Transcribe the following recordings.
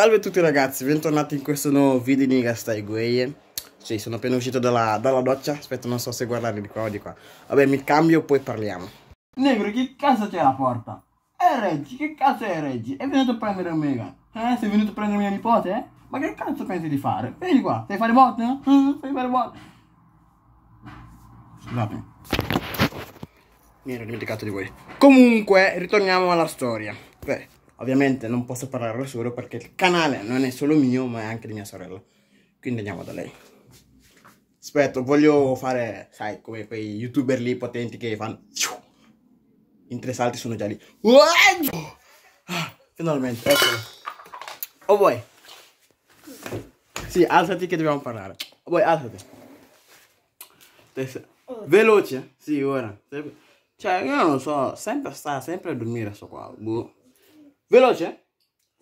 Salve a tutti ragazzi, bentornati in questo nuovo video di Niga Stai Gueye Sì, sono appena uscito dalla, dalla, doccia, aspetta non so se guardare di qua o di qua Vabbè, mi cambio poi parliamo Negro, che cazzo c'è alla porta? Eh Reggi, che cazzo è Reggi? È venuto a prendere Omega Eh, sei venuto a prendere mia nipote, eh? Ma che cazzo pensi di fare? Vieni qua, sai fare botte, no? Eh? sai eh, fare botte Scusate Mi ero dimenticato di voi Comunque, ritorniamo alla storia Beh Ovviamente non posso parlare da solo perché il canale non è solo mio ma è anche di mia sorella. Quindi andiamo da lei. Aspetta, voglio fare, sai, come quei youtuber lì potenti che fanno... In tre salti sono già lì. Ah, finalmente, eccolo. Oh vuoi? Sì, alzati che dobbiamo parlare. Oh vuoi, alzati. Veloce, sì, ora. Cioè, io non lo so, sempre sta, sempre a dormire sto qua. Boh. Veloce?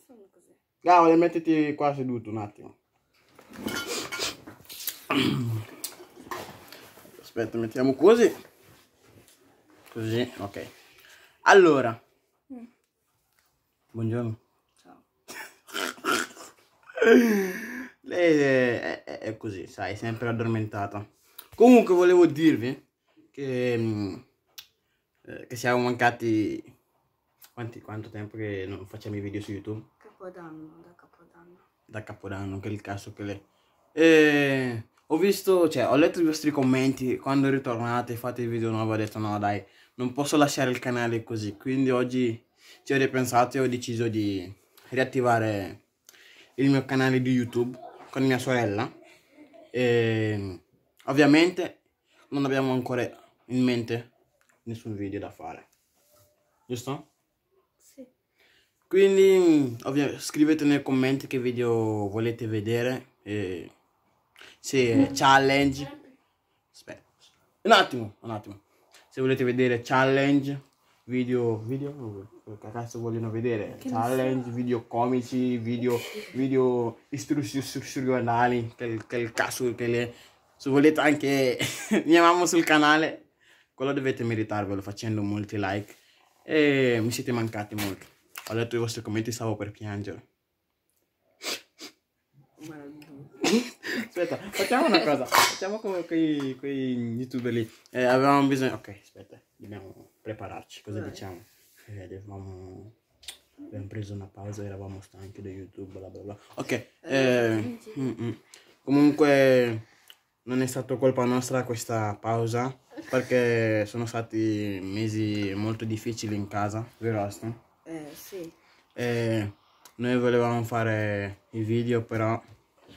Dai, così. Gabriele, mettiti qua seduto un attimo. Aspetta, mettiamo così. Così, ok. Allora. Mm. Buongiorno. Ciao. Lei è, è, è, così, sai, sempre addormentata. Comunque volevo dirvi che, mm, eh, che siamo mancati quanti, quanto tempo che non facciamo i video su YouTube? Capodanno, da Capodanno. Da Capodanno, che è il caso che le... E... Ho visto, cioè, ho letto i vostri commenti, quando ritornate fate il video nuovo, ho detto no dai, non posso lasciare il canale così, quindi oggi ci ho ripensato e ho deciso di riattivare il mio canale di YouTube con mia sorella. E ovviamente non abbiamo ancora in mente nessun video da fare. Giusto? Quindi scrivete nei commenti che video volete vedere. E se mm. challenge. Aspetta. Un attimo, un attimo. Se volete vedere challenge, video. Video? Che cazzo vogliono vedere? Che challenge, video comici, video, video istituzionali. Che, che il cazzo che le. Se volete anche mia mamma sul canale, quello dovete meritarvelo facendo molti like. E mi siete mancati molto. Ho letto i vostri commenti, stavo per piangere. aspetta, facciamo una cosa. Facciamo come quei, quei youtuber lì. Eh, avevamo bisogno. Ok, aspetta, dobbiamo prepararci. Cosa Vabbè. diciamo? Eh, avevamo... abbiamo preso una pausa, eravamo stanchi da YouTube, bla bla bla. Ok, eh, eh mm, mm. comunque non è stata colpa nostra questa pausa perché sono stati mesi molto difficili in casa, vero Aston? Sì. E noi volevamo fare i video, però...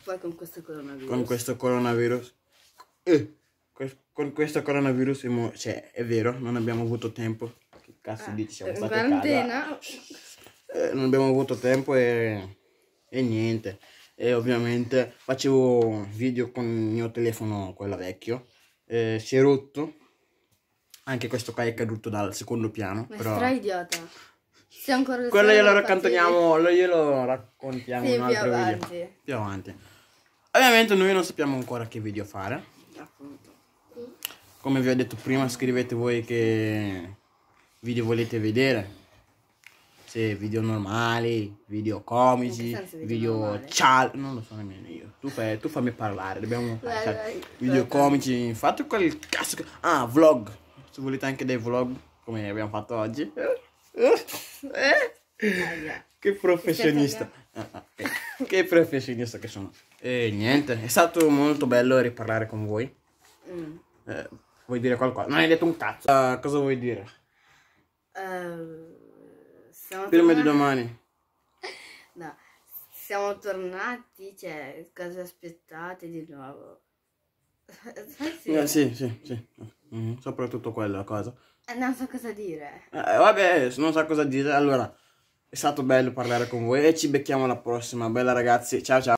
Poi con questo coronavirus. Con questo coronavirus... Eh, con questo coronavirus, cioè, è vero, non abbiamo avuto tempo. Che cazzo ah, dici? Siamo stati quarantena. Eh, non abbiamo avuto tempo e, e niente. E ovviamente facevo video con il mio telefono, quello vecchio. Eh, si è rotto. Anche questo qua è caduto dal secondo piano. Ma però... stra idiota. C'è ancora il Quello glielo accantoniamo, lo glielo raccontiamo sì, in un altro avanti. video. Più avanti. Ovviamente noi non sappiamo ancora che video fare. Appunto. Come vi ho detto prima, scrivete voi che video volete vedere. Se video normali, video comici, video, video cial... Non lo so nemmeno io. Tu, fai, tu fammi parlare, dobbiamo vai, fare cioè, vai, video vai, comici. Fate quel cazzo... Ah, vlog. Se volete anche dei vlog, come abbiamo fatto oggi. Eh? Che professionista. Ah, ah, eh. che professionista che sono. E niente, è stato molto bello riparlare con voi. Mm. Eh, vuoi dire qualcosa? Non hai detto un cazzo. Uh, cosa vuoi dire? Uh, Prima di domani. No, siamo tornati, cioè, cosa aspettate di nuovo? sì. Eh, eh, sì, sì, sì. Mm, soprattutto quella cosa. Eh, non so cosa dire. Eh, vabbè, non so cosa dire. Allora, è stato bello parlare con voi e ci becchiamo alla prossima. Bella ragazzi, ciao ciao.